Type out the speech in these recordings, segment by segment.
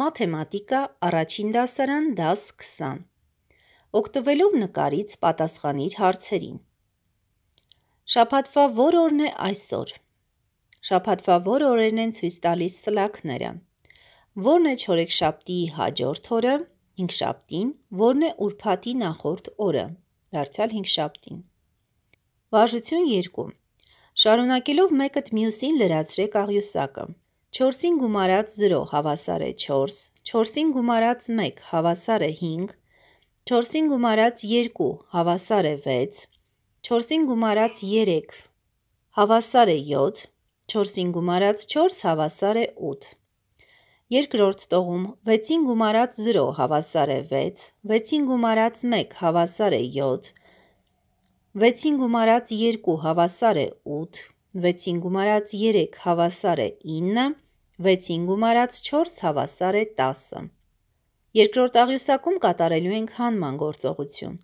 մաթեմատիկա առաջին դասարան դաս 20։ Օգտվելով նկարից պատասխանիր հարցերին։ Շաբաթվա որ օրն է այսօր։ Շաբաթվա որ օրերն են ցույց տալիս սլաքները։ Որն է չորեքշաբթիի հաջորդ օրը, 5-շաբթին, որն է ուրբաթի նախորդ օրը, դարձյալ 5-շաբթին։ Վարժություն 2։ Շարունակելով մեկը մյուսին լրացրեք աղյուսակը։ 4-ին գումարած 0 հավասար է 4, 4-ին գումարած 1 հավասար է 5, 4-ին գումարած 2 հավասար է 6, 4-ին գումարած 3 հավասար է 7, 4-ին գումարած 4 հավասար է 8։ Երկրորդ տողում 6-ին գումարած 0 հավասար է 6, 6-ին գումարած 1 հավասար է 7, 6-ին գումարած 2 հավասար է 8, 6-ին գումարած 3 հավասար է 9, 6-ին գումարած 4 հավասար է 10։ Երկրորդ աղյուսակում կատարելու ենք հանման գործողություն։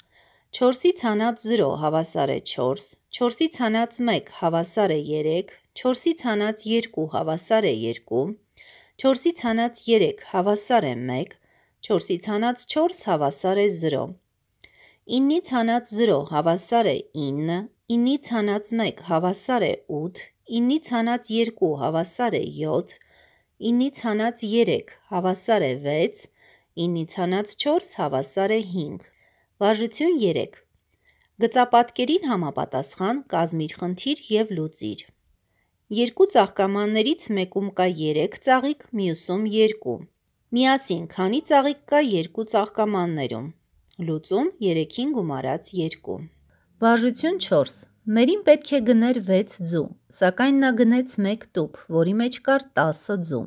4-ից հանած 0 հավասար է 4, 4-ից հանած 1 հավասար է 3, 4-ից հանած 2 հավասար է 2, 4-ից հանած 3 հավասար է 1, 4-ից հանած 4 հավասար է 0։ 9-ից հանած 0 հավասար է 9, 9-ից հանած 1 հավասար է 8, 9-ից հանած 2 հավասար է 7, 9-ից հանած 3 հավասար է 6, 9-ից հանած 4 հավասար է 5։ Վարժություն 3։ Գծապատկերին համապատասխան կազմիր խնդիր եւ լուծիր։ Երկու ծաղկամաններից մեկում կա 3 ծաղիկ, մյուսում 2։ Միասին քանի ծաղիկ կա երկու ծաղկամաններում։ Լուծում 3-ին գումարած 2։ Վարժություն 4 Մերին պետք է գներ 6 ձու, սակայն նա գնեց 1 տուփ, որի մեջ կար 10 ձու։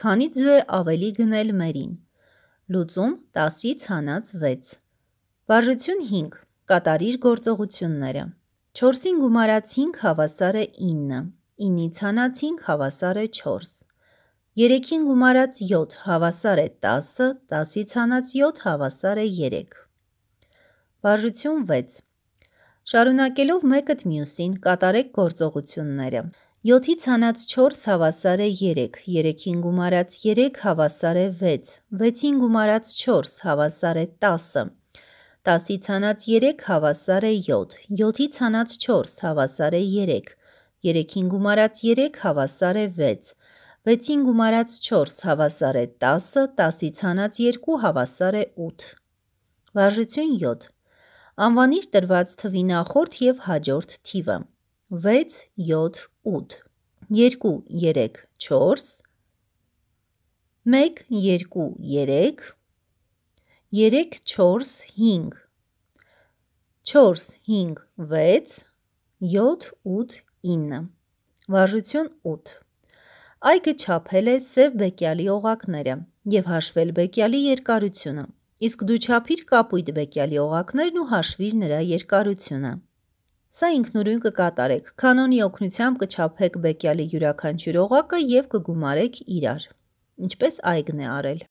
Քանի ձու է ավելի գնել մերին։ Լուծում 10-ից հանած 6։ Բաժություն 5. Կատարիր գործողությունները։ 4-ին գումարած 5 հավասար է 9, 9-ից հանած 5 հավասար է 4։ 3-ին գումարած 7 հավասար է 10, 10-ից հանած 7 հավասար է 3։ Բաժություն 6. Շարունակելով մեկդ մյուսին կատարեք գործողությունները։ 7-ից հանած 4 հավասար է 3, 3-ին գումարած 3 հավասար է 6, 6-ին գումարած 4 հավասար է 10, 10-ից հանած 3 հավասար է 7, 7-ից հանած 4 հավասար է 3, 3-ին գումարած 3 հավասար է 6, 6-ին գումարած 4 հավասար է 10, 10-ից հանած 2 հավասար է 8։ Վարժություն 7 անվանիր տրված թվի նախորդ եւ հաջորդ թիվը 6 7 8 2 3 4 1 2 3 3 4 5 4 5 6 7 8 9 Վարժություն 8 Այգը չափել է Սև Բեկյալի օղակները եւ հաշվել Բեկյալի երկարությունը Իսկ դու չափիր կապույտ բեկյալի օղակներն ու հաշվիր նրա երկարությունը։ Սա ինքնուրույն կկատարեք, կանոնի օգնությամբ կչափեք բեկյալի յուրաքանչյուր օղակը և կգումարեք իրար, ինչպես այգն է արել։